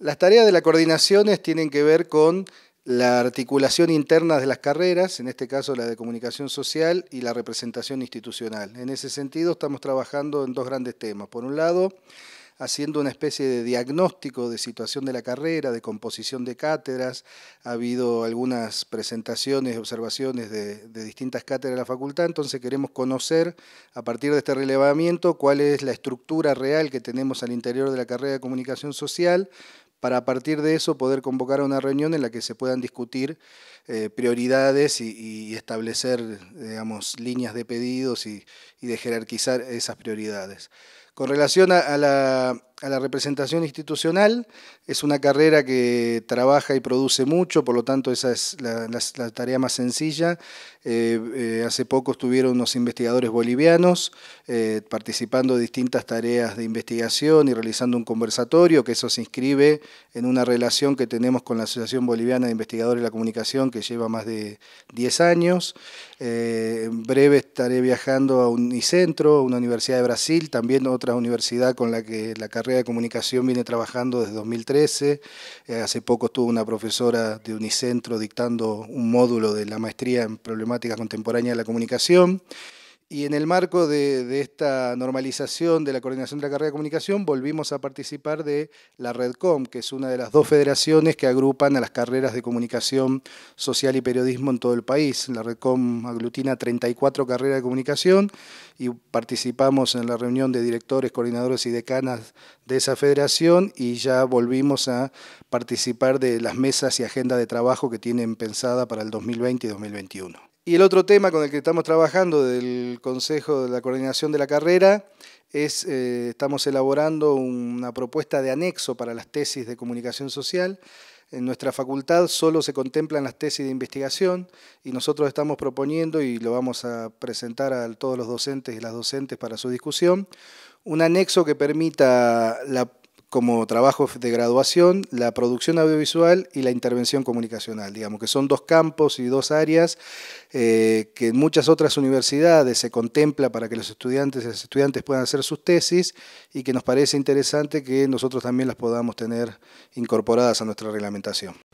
Las tareas de las coordinaciones tienen que ver con la articulación interna de las carreras, en este caso la de comunicación social y la representación institucional. En ese sentido estamos trabajando en dos grandes temas. Por un lado, haciendo una especie de diagnóstico de situación de la carrera, de composición de cátedras. Ha habido algunas presentaciones, observaciones de, de, distintas cátedras de la facultad, entonces queremos conocer a partir de este relevamiento cuál es la estructura real que tenemos al interior de la carrera de comunicación social para a partir de eso poder convocar a una reunión en la que se puedan discutir eh, prioridades y, establecer, digamos, líneas de pedidos y, de jerarquizar esas prioridades. Con relación a la a la representación institucional. Es una carrera que trabaja y produce mucho, por lo tanto esa es la, tarea más sencilla. Eh, eh, hace poco estuvieron unos investigadores bolivianos eh, participando de distintas tareas de investigación y realizando un conversatorio, que eso se inscribe en una relación que tenemos con la Asociación Boliviana de Investigadores de la Comunicación, que lleva más de 10 años. en breve estaré viajando a Unicentro, una universidad de Brasil, también otra universidad con la que la carrera de comunicación viene trabajando desde 2013. Eh, hace poco estuvo una profesora de Unicentro dictando un módulo de la maestría en Problemáticas Contemporáneas de la comunicación. Y en el marco de, esta normalización de la coordinación de la carrera de comunicación, volvimos a participar de la Redcom, que es una de las dos federaciones que agrupan a las carreras de comunicación social y periodismo en todo el país. La Redcom aglutina 34 carreras de comunicación y participamos en la reunión de directores, coordinadores y decanas de esa federación y ya volvimos a participar de las mesas y agendas de trabajo que tienen pensada para el 2020 y 2021. Y el otro tema con el que estamos trabajando del Consejo de la Coordinación de la Carrera es, eh, estamos elaborando una propuesta de anexo para las tesis de comunicación social. En nuestra facultad solo se contemplan las tesis de investigación y nosotros estamos proponiendo, y lo vamos a presentar a todos los docentes y las docentes para su discusión, un anexo que permita la como trabajo de graduación la producción audiovisual y la intervención comunicacional, digamos, que son dos campos y dos áreas eh, que en muchas otras universidades se contempla para que los estudiantes estudiantes puedan hacer sus tesis y que nos parece interesante que nosotros también las podamos tener incorporadas a nuestra reglamentación.